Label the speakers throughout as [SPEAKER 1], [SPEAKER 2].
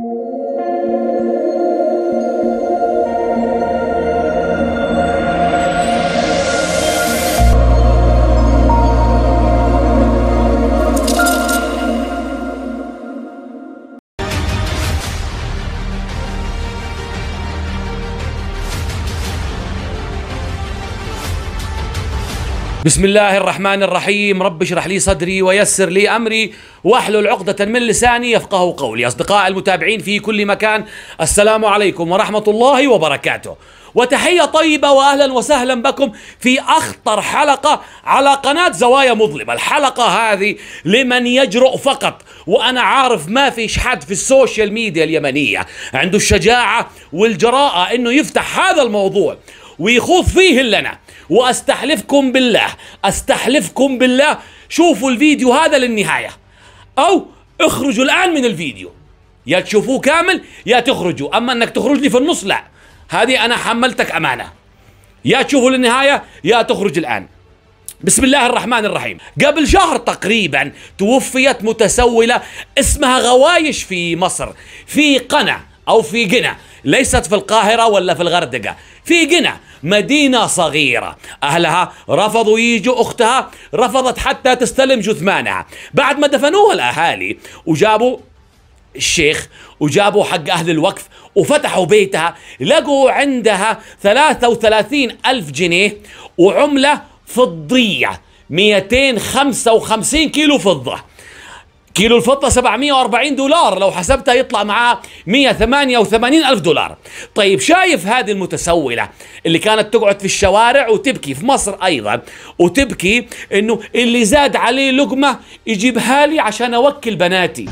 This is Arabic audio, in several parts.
[SPEAKER 1] Música بسم الله الرحمن الرحيم رب اشرح لي صدري ويسر لي امري واحلل عقدة من لساني يفقه قولي اصدقاء المتابعين في كل مكان السلام عليكم ورحمة الله وبركاته وتحية طيبة واهلا وسهلا بكم في اخطر حلقة على قناة زوايا مظلمة، الحلقة هذه لمن يجرؤ فقط وانا عارف ما فيش حد في السوشيال ميديا اليمنية عنده الشجاعة والجراءة انه يفتح هذا الموضوع ويخوض فيه اللي أنا وأستحلفكم بالله أستحلفكم بالله شوفوا الفيديو هذا للنهاية أو اخرجوا الآن من الفيديو يا تشوفوه كامل يا تخرجوا أما أنك تخرج لي في النص لا هذه أنا حملتك أمانة يا تشوفوا للنهاية يا تخرج الآن بسم الله الرحمن الرحيم قبل شهر تقريبا توفيت متسولة اسمها غوايش في مصر في قنا أو في قنا ليست في القاهرة ولا في الغردقة في قنا مدينة صغيرة أهلها رفضوا يجوا أختها رفضت حتى تستلم جثمانها بعد ما دفنوها الأهالي وجابوا الشيخ وجابوا حق أهل الوقف وفتحوا بيتها لقوا عندها 33 ألف جنيه وعملة فضية 255 كيلو فضة كيلو الفضة 740 دولار لو حسبتها يطلع معاه 188 ألف دولار طيب شايف هذه المتسولة اللي كانت تقعد في الشوارع وتبكي في مصر أيضا وتبكي إنه اللي زاد عليه لقمة يجيبها لي عشان أوكل بناتي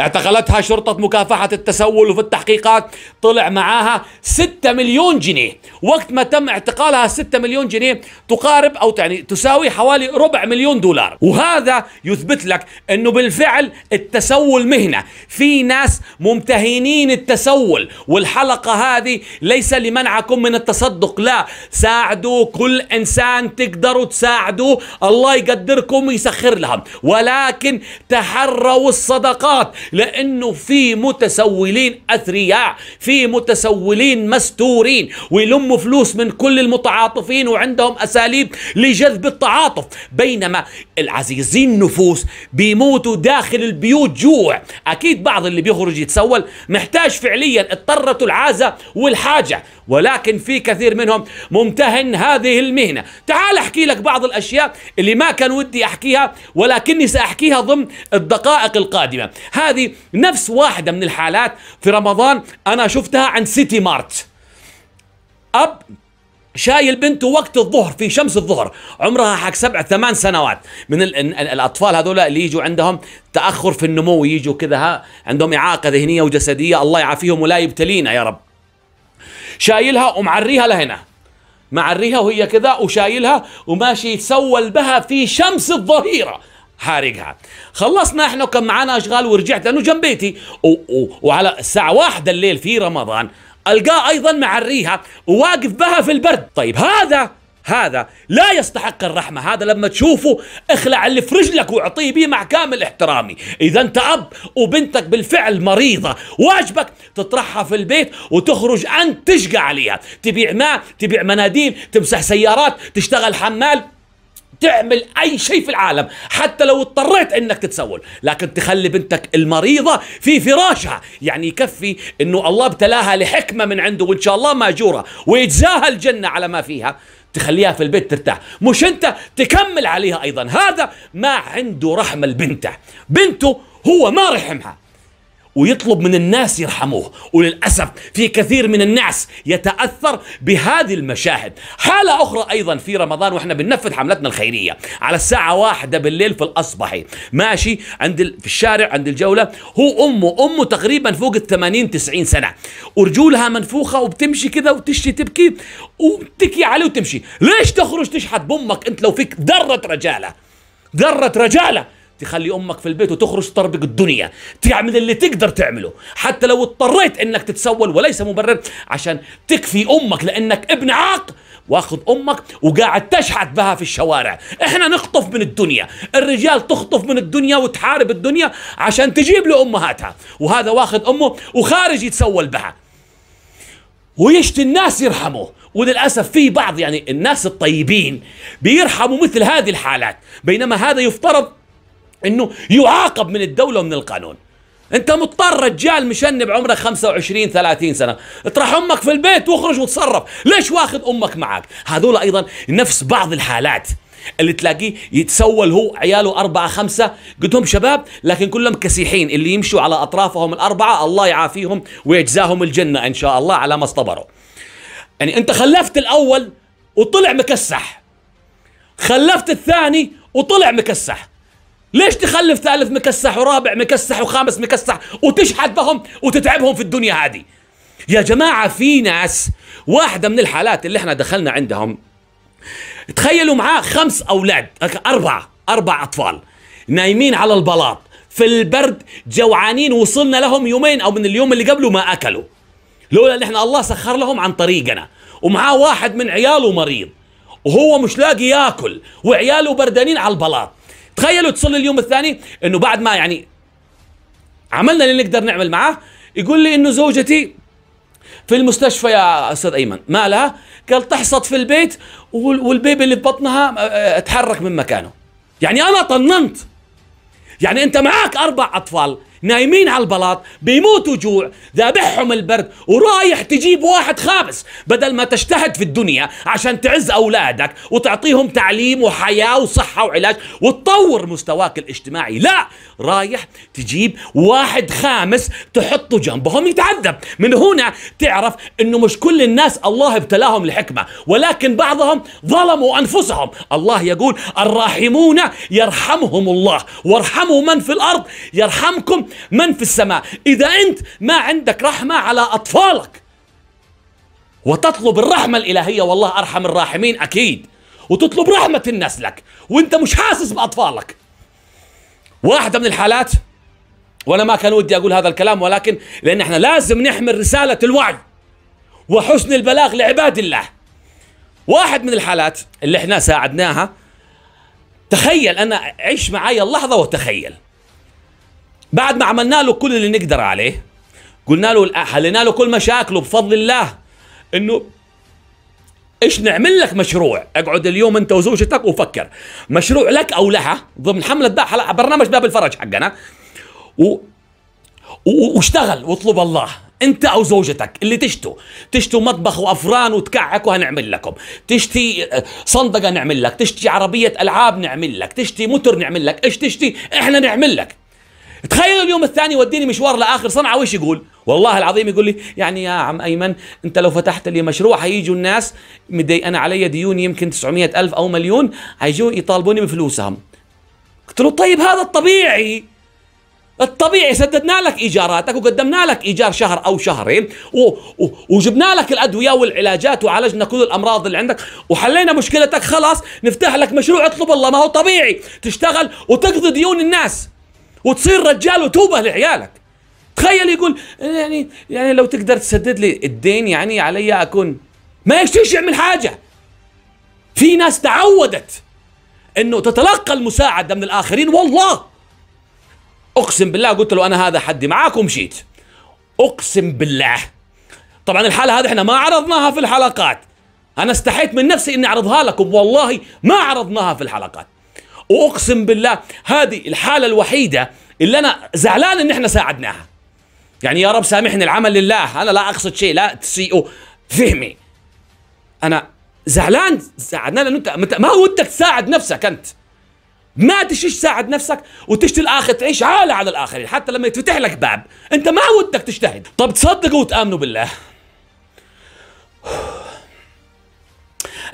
[SPEAKER 1] اعتقلتها شرطة مكافحة التسول وفي التحقيقات طلع معاها 6 مليون جنيه وقت ما تم اعتقالها 6 مليون جنيه تقارب أو يعني تساوي حوالي ربع مليون دولار وهذا يثبت لك أنه بالفعل التسول مهنة في ناس ممتهنين التسول والحلقة هذه ليس لمنعكم من التصدق لا ساعدوا كل إنسان تقدروا تساعدوه الله يقدركم ويسخر لهم ولكن تحروا الصدقات لأنه في متسولين أثرياء في متسولين مستورين ويلموا فلوس من كل المتعاطفين وعندهم أساليب لجذب التعاطف بينما العزيزين النفوس بيموتوا داخل البيوت جوع أكيد بعض اللي بيخرج يتسول محتاج فعليا اضطرته العازة والحاجة ولكن في كثير منهم ممتهن هذه المهنة تعال أحكي لك بعض الأشياء اللي ما كان ودي أحكيها ولكني سأحكيها ضمن الدقائق القادمة هذه هذه نفس واحدة من الحالات في رمضان أنا شفتها عند سيتي مارت أب شايل بنته وقت الظهر في شمس الظهر عمرها حق سبع ثمان سنوات من الـ الـ الاطفال هذول اللي يجوا عندهم تاخر في النمو يجوا كذا عندهم اعاقه ذهنيه وجسديه الله يعافيهم ولا يبتلينا يا رب شايلها ومعريها لهنا معريها وهي كذا وشايلها وماشي يتسول بها في شمس الظهيره حارقها خلصنا احنا وكان معانا اشغال ورجعت لانه جنب بيتي وعلى الساعه واحدة الليل في رمضان القاه ايضا معريها وواقف بها في البرد طيب هذا هذا لا يستحق الرحمة هذا لما تشوفه اخلع اللي في رجلك واعطيه بيه مع كامل احترامي إذا أنت أب وبنتك بالفعل مريضة واجبك تطرحها في البيت وتخرج أنت تشقى عليها تبيع ماء تبيع مناديل تمسح سيارات تشتغل حمال تعمل اي شيء في العالم حتى لو اضطريت انك تتسول لكن تخلي بنتك المريضه في فراشها يعني يكفي انه الله ابتلاها لحكمه من عنده وان شاء الله ماجوره ويجزاها الجنه على ما فيها تخليها في البيت ترتاح مش انت تكمل عليها ايضا هذا ما عنده رحمه لبنته بنته هو ما رحمها ويطلب من الناس يرحموه وللأسف في كثير من الناس يتأثر بهذه المشاهد حالة أخرى أيضا في رمضان وإحنا بننفذ حملتنا الخيرية على الساعة واحدة بالليل في الأصبح ماشي عند ال... في الشارع عند الجولة هو أمه أمه تقريبا فوق ال 80 90 سنة ورجولها منفوخة وبتمشي كذا وتشتي تبكي وتكي عليه وتمشي ليش تخرج تشحت بأمك أنت لو فيك ذرة رجالة ذرة رجالة تخلي امك في البيت وتخرج تطربق الدنيا تعمل اللي تقدر تعمله حتى لو اضطريت انك تتسول وليس مبرر عشان تكفي امك لانك ابن عاق واخذ امك وقاعد تشحت بها في الشوارع احنا نخطف من الدنيا الرجال تخطف من الدنيا وتحارب الدنيا عشان تجيب لامهاتها وهذا واخذ امه وخارج يتسول بها ويشتي الناس يرحموه وللاسف في بعض يعني الناس الطيبين بيرحموا مثل هذه الحالات بينما هذا يفترض انه يعاقب من الدوله ومن القانون انت مضطر رجال مشنب عمرك 25 30 سنه اطرح امك في البيت واخرج وتصرف ليش واخذ امك معك هذول ايضا نفس بعض الحالات اللي تلاقيه يتسول هو عياله أربعة خمسة قدهم شباب لكن كلهم كسيحين اللي يمشوا على أطرافهم الأربعة الله يعافيهم ويجزاهم الجنة إن شاء الله على ما اصطبروا يعني أنت خلفت الأول وطلع مكسح خلفت الثاني وطلع مكسح ليش تخلف ثالث مكسح ورابع مكسح وخامس مكسح وتشحت بهم وتتعبهم في الدنيا هذه يا جماعة في ناس واحدة من الحالات اللي احنا دخلنا عندهم تخيلوا معاه خمس أولاد أربعة أربع أطفال نايمين على البلاط في البرد جوعانين وصلنا لهم يومين أو من اليوم اللي قبله ما أكلوا لولا ان احنا الله سخر لهم عن طريقنا ومعاه واحد من عياله مريض وهو مش لاقي ياكل وعياله بردانين على البلاط تخيلوا تصلي اليوم الثاني انه بعد ما يعني عملنا اللي نقدر نعمل معاه يقول لي انه زوجتي في المستشفى يا استاذ ايمن ما لها قال تحصد في البيت والبيبي اللي في بطنها آه، آه، تحرك من مكانه يعني انا طننت يعني انت معاك اربع اطفال نايمين على البلاط بيموتوا جوع ذابحهم البرد ورايح تجيب واحد خابس بدل ما تجتهد في الدنيا عشان تعز أولادك وتعطيهم تعليم وحياة وصحة وعلاج وتطور مستواك الاجتماعي لا رايح تجيب واحد خامس تحطه جنبهم يتعذب من هنا تعرف انه مش كل الناس الله ابتلاهم لحكمة ولكن بعضهم ظلموا أنفسهم الله يقول الراحمون يرحمهم الله وارحموا من في الأرض يرحمكم من في السماء إذا أنت ما عندك رحمة على أطفالك وتطلب الرحمة الإلهية والله أرحم الراحمين أكيد وتطلب رحمة الناس لك وانت مش حاسس بأطفالك واحدة من الحالات وأنا ما كان ودي أقول هذا الكلام ولكن لأن احنا لازم نحمل رسالة الوعي وحسن البلاغ لعباد الله واحد من الحالات اللي احنا ساعدناها تخيل أنا عيش معايا اللحظة وتخيل بعد ما عملنا له كل اللي نقدر عليه قلنا له حلينا له كل مشاكله بفضل الله انه ايش نعمل لك مشروع اقعد اليوم انت وزوجتك وفكر مشروع لك او لها ضمن حمله ده برنامج باب الفرج حقنا و... و... واشتغل واطلب الله انت او زوجتك اللي تشتوا تشتوا مطبخ وافران وتكعك وهنعمل لكم تشتي آه، صندقه نعمل لك تشتي عربيه العاب نعمل لك تشتي متر نعمل لك ايش تشتي احنا نعمل لك تخيلوا اليوم الثاني يوديني مشوار لاخر صنعاء وش يقول؟ والله العظيم يقول لي يعني يا عم ايمن انت لو فتحت لي مشروع هيجوا الناس مدي انا علي ديون يمكن 900 الف او مليون هيجوا يطالبوني بفلوسهم. قلت له طيب هذا الطبيعي الطبيعي سددنا لك ايجاراتك وقدمنا لك ايجار شهر او شهرين وجبنا لك الادويه والعلاجات وعالجنا كل الامراض اللي عندك وحلينا مشكلتك خلاص نفتح لك مشروع اطلب الله ما هو طبيعي تشتغل وتقضي ديون الناس وتصير رجال وتوبه لعيالك تخيل يقول يعني يعني لو تقدر تسدد لي الدين يعني علي اكون ما يشتيش يعمل حاجه في ناس تعودت انه تتلقى المساعده من الاخرين والله اقسم بالله قلت له انا هذا حدي معاك ومشيت اقسم بالله طبعا الحاله هذه احنا ما عرضناها في الحلقات انا استحيت من نفسي اني اعرضها لكم والله ما عرضناها في الحلقات واقسم بالله هذه الحاله الوحيده اللي انا زعلان ان احنا ساعدناها يعني يا رب سامحني العمل لله انا لا اقصد شيء لا تسيئوا فهمي انا زعلان ساعدنا لانه انت ما ودك تساعد نفسك انت ما تشيش تساعد نفسك وتشتي الاخر تعيش عالة على الاخرين حتى لما يتفتح لك باب انت ما ودك تجتهد طب تصدقوا وتامنوا بالله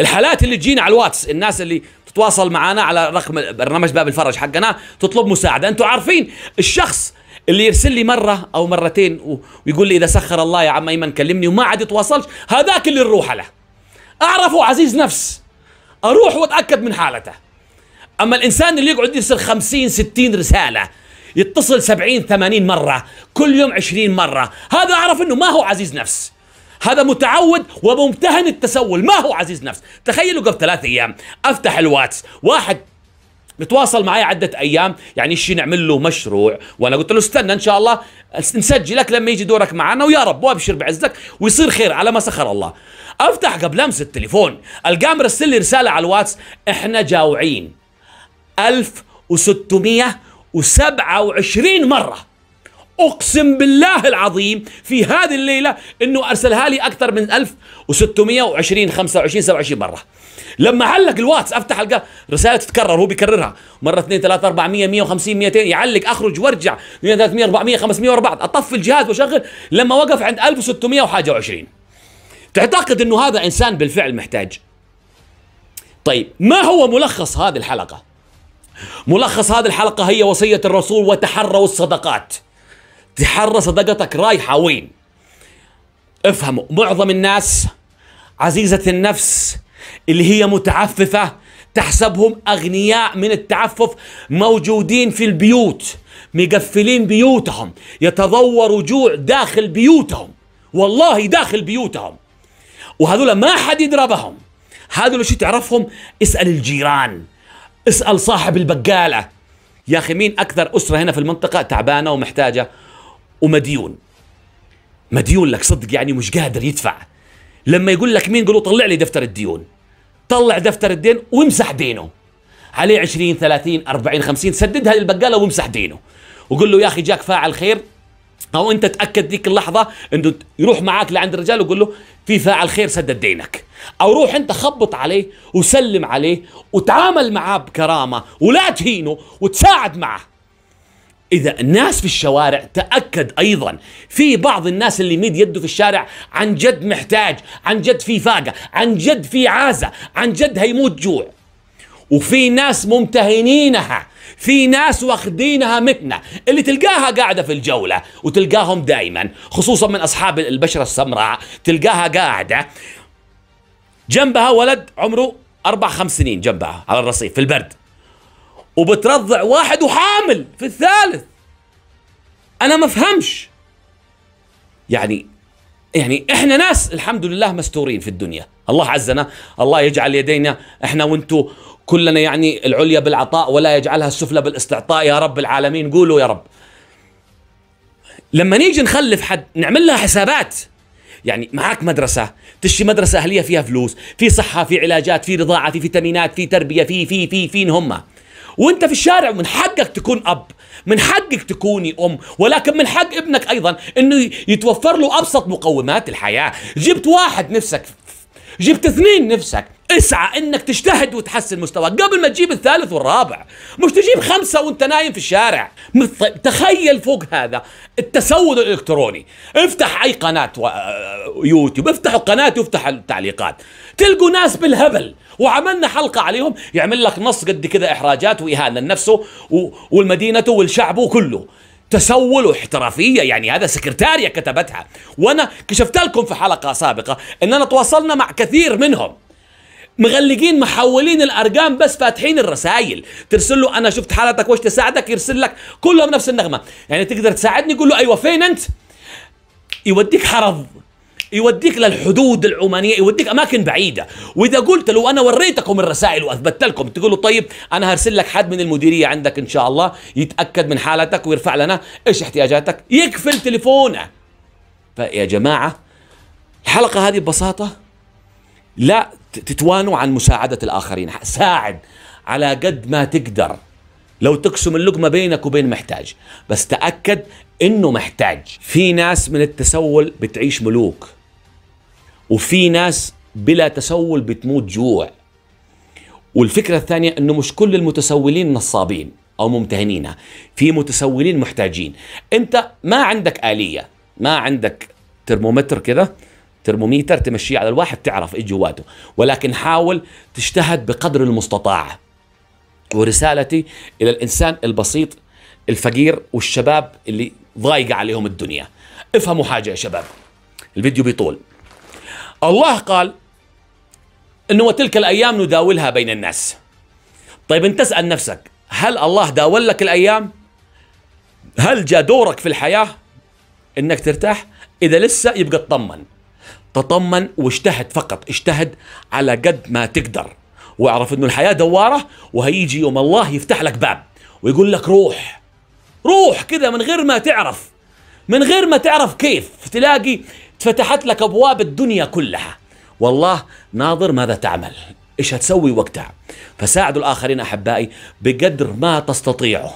[SPEAKER 1] الحالات اللي تجينا على الواتس الناس اللي تتواصل معنا على رقم برنامج باب الفرج حقنا تطلب مساعده انتم عارفين الشخص اللي يرسل لي مره او مرتين ويقول لي اذا سخر الله يا عم ايمن كلمني وما عاد يتواصلش هذاك اللي نروح له اعرفه عزيز نفس اروح واتاكد من حالته اما الانسان اللي يقعد يرسل 50 60 رساله يتصل 70 80 مره كل يوم 20 مره هذا اعرف انه ما هو عزيز نفس هذا متعود وممتهن التسول ما هو عزيز نفس تخيلوا قبل ثلاث ايام افتح الواتس واحد بتواصل معي عدة أيام يعني شي نعمل له مشروع وأنا قلت له استنى إن شاء الله نسجلك لما يجي دورك معنا ويا رب وأبشر بعزك ويصير خير على ما سخر الله أفتح قبل أمس التليفون القام رسل لي رسالة على الواتس إحنا جاوعين 1627 مرة أقسم بالله العظيم في هذه الليلة أنه أرسلها لي أكثر من 1620 25 27 مرة لما علق الواتس افتح القى رسالة تتكرر هو بيكررها مره 2 3 400 150 200 يعلق اخرج وارجع 200 300 400 500 ورا بعض اطفي الجهاز واشغل لما وقف عند 1600 وحاجه و20 تعتقد انه هذا انسان بالفعل محتاج طيب ما هو ملخص هذه الحلقه ملخص هذه الحلقه هي وصيه الرسول وتحروا الصدقات تحرى صدقتك رايحة وين افهموا معظم الناس عزيزة النفس اللي هي متعففة تحسبهم أغنياء من التعفف موجودين في البيوت مقفلين بيوتهم يتضوروا جوع داخل بيوتهم والله داخل بيوتهم وهذول ما حد يضربهم هذول شو تعرفهم اسأل الجيران اسأل صاحب البقالة يا أخي مين أكثر أسرة هنا في المنطقة تعبانة ومحتاجة ومديون مديون لك صدق يعني مش قادر يدفع لما يقول لك مين قول له طلع لي دفتر الديون طلع دفتر الدين وامسح دينه عليه 20 30 40 50 سددها للبقاله وامسح دينه وقول له يا اخي جاك فاعل خير او انت تاكد ذيك اللحظه انه يروح معاك لعند الرجال وقول له في فاعل خير سدد دينك او روح انت خبط عليه وسلم عليه وتعامل معاه بكرامه ولا تهينه وتساعد معه إذا الناس في الشوارع تأكد أيضا في بعض الناس اللي يمد يده في الشارع عن جد محتاج عن جد في فاقة عن جد في عازة عن جد هيموت جوع وفي ناس ممتهنينها في ناس واخدينها متنة اللي تلقاها قاعدة في الجولة وتلقاهم دايما خصوصا من أصحاب البشرة السمراء تلقاها قاعدة جنبها ولد عمره أربع خمس سنين جنبها على الرصيف في البرد وبترضع واحد وحامل في الثالث انا ما فهمش يعني يعني احنا ناس الحمد لله مستورين في الدنيا الله عزنا الله يجعل يدينا احنا وانتو كلنا يعني العليا بالعطاء ولا يجعلها السفلى بالاستعطاء يا رب العالمين قولوا يا رب لما نيجي نخلف حد نعمل لها حسابات يعني معك مدرسة تشي مدرسة أهلية فيها فلوس في صحة في علاجات في رضاعة في فيتامينات في تربية في في في فين هم وانت في الشارع من حقك تكون اب من حقك تكوني ام ولكن من حق ابنك ايضا انه يتوفر له ابسط مقومات الحياه جبت واحد نفسك جبت اثنين نفسك اسعى انك تجتهد وتحسن مستواك قبل ما تجيب الثالث والرابع مش تجيب خمسة وانت نايم في الشارع تخيل فوق هذا التسول الالكتروني افتح اي قناة آه، يوتيوب افتحوا قناة وافتح التعليقات تلقوا ناس بالهبل وعملنا حلقة عليهم يعمل لك نص قد كذا احراجات واهانة لنفسه والمدينة والشعب كله تسول واحترافيه يعني هذا سكرتاريه كتبتها وانا كشفت لكم في حلقه سابقه اننا تواصلنا مع كثير منهم مغلقين محولين الارقام بس فاتحين الرسائل ترسل له انا شفت حالتك وايش تساعدك يرسل لك كلهم نفس النغمه يعني تقدر تساعدني قول له ايوه فين انت يوديك حرض يوديك للحدود العمانيه يوديك اماكن بعيده واذا قلت له انا وريتكم الرسائل واثبت لكم تقول له طيب انا هرسل لك حد من المديريه عندك ان شاء الله يتاكد من حالتك ويرفع لنا ايش احتياجاتك يقفل تليفونه فيا جماعه الحلقه هذه ببساطه لا تتوانوا عن مساعدة الآخرين ساعد على قد ما تقدر لو تقسم اللقمة بينك وبين محتاج بس تأكد إنه محتاج في ناس من التسول بتعيش ملوك وفي ناس بلا تسول بتموت جوع والفكرة الثانية أنه مش كل المتسولين نصابين أو ممتهنينها في متسولين محتاجين أنت ما عندك آلية ما عندك ترمومتر كده ترموميتر تمشيه على الواحد تعرف ايش جواته ولكن حاول تجتهد بقدر المستطاع ورسالتي الى الانسان البسيط الفقير والشباب اللي ضايقه عليهم الدنيا افهموا حاجه يا شباب الفيديو بيطول الله قال انه وتلك الايام نداولها بين الناس طيب انت اسال نفسك هل الله داول لك الايام هل جاء دورك في الحياه انك ترتاح اذا لسه يبقى تطمن تطمن واجتهد فقط اجتهد على قد ما تقدر واعرف انه الحياة دوارة وهيجي يوم الله يفتح لك باب ويقول لك روح روح كذا من غير ما تعرف من غير ما تعرف كيف تلاقي اتفتحت لك ابواب الدنيا كلها والله ناظر ماذا تعمل ايش هتسوي وقتها فساعدوا الاخرين احبائي بقدر ما تستطيعه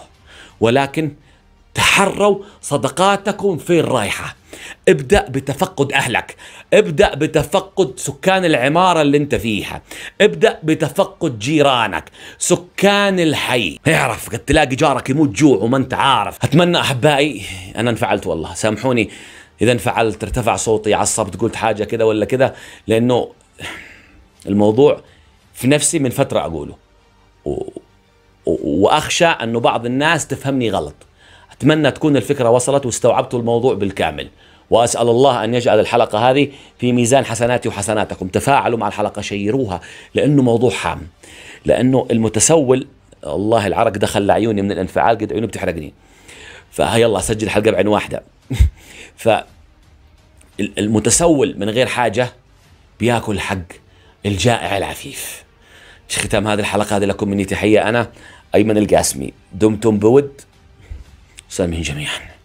[SPEAKER 1] ولكن تحروا صدقاتكم فين رايحة ابدأ بتفقد أهلك ابدأ بتفقد سكان العمارة اللي انت فيها ابدأ بتفقد جيرانك سكان الحي اعرف قد تلاقي جارك يموت جوع وما انت عارف أتمنى أحبائي أنا انفعلت والله سامحوني إذا انفعلت ارتفع صوتي عصبت قلت حاجة كذا ولا كذا لأنه الموضوع في نفسي من فترة أقوله و... و... وأخشى أنه بعض الناس تفهمني غلط أتمنى تكون الفكرة وصلت واستوعبتوا الموضوع بالكامل وأسأل الله أن يجعل الحلقة هذه في ميزان حسناتي وحسناتكم تفاعلوا مع الحلقة شيروها لأنه موضوع حام لأنه المتسول الله العرق دخل لعيوني من الانفعال قد عيوني بتحرقني فهي الله سجل حلقة بعين واحدة ف المتسول من غير حاجة بياكل حق الجائع العفيف ختام هذه الحلقة هذه لكم مني تحية أنا أيمن القاسمي دمتم بود سامحين جميعا